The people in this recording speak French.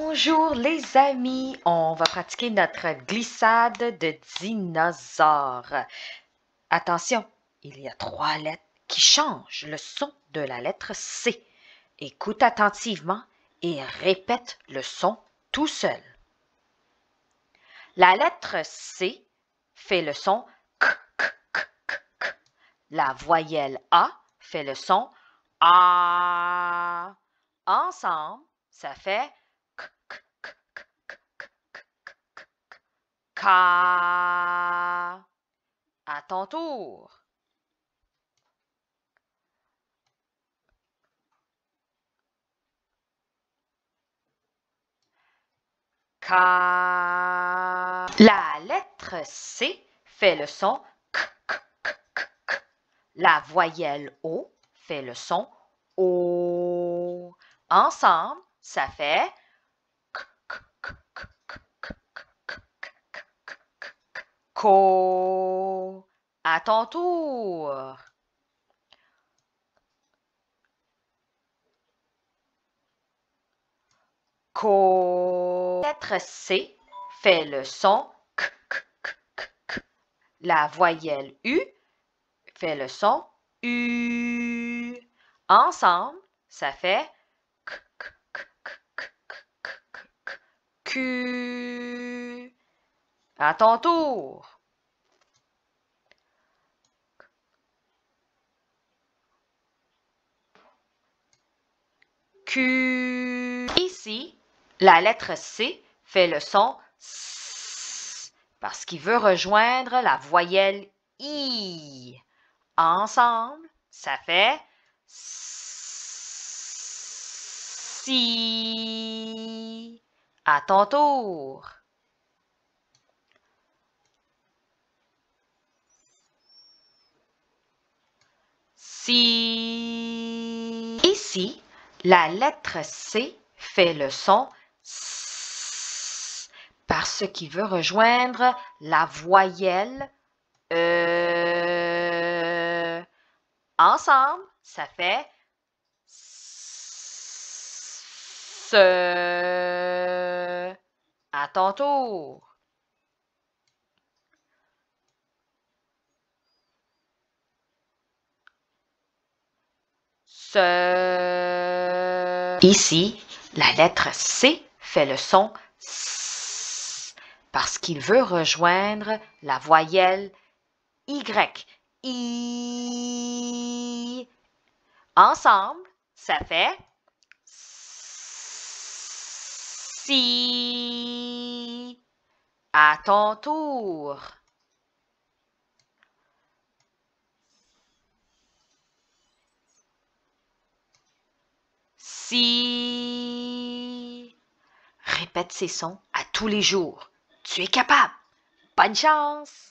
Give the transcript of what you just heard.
Bonjour les amis, on va pratiquer notre glissade de dinosaure. Attention, il y a trois lettres qui changent le son de la lettre C. Écoute attentivement et répète le son tout seul. La lettre C fait le son k, k, k, k, La voyelle A fait le son A. Ensemble, ça fait Ka. À ton tour. Ka. La lettre C fait le son k, k, k, k. La voyelle O fait le son O. Ensemble, ça fait Co. À ton tour. Co. Lettre C fait le son k, La voyelle U fait le son U. Ensemble, ça fait Q. À ton tour. Q. Ici, la lettre C fait le son S parce qu'il veut rejoindre la voyelle I. Ensemble, ça fait Si. À ton tour. Ici, la lettre C fait le son S parce qu'il veut rejoindre la voyelle E. Ensemble, ça fait S. À ton tour. Euh, Ici, la lettre C fait le son S parce qu'il veut rejoindre la voyelle Y. I. Ensemble, ça fait Si. À ton tour. Si. Répète ces sons à tous les jours. Tu es capable. Bonne chance!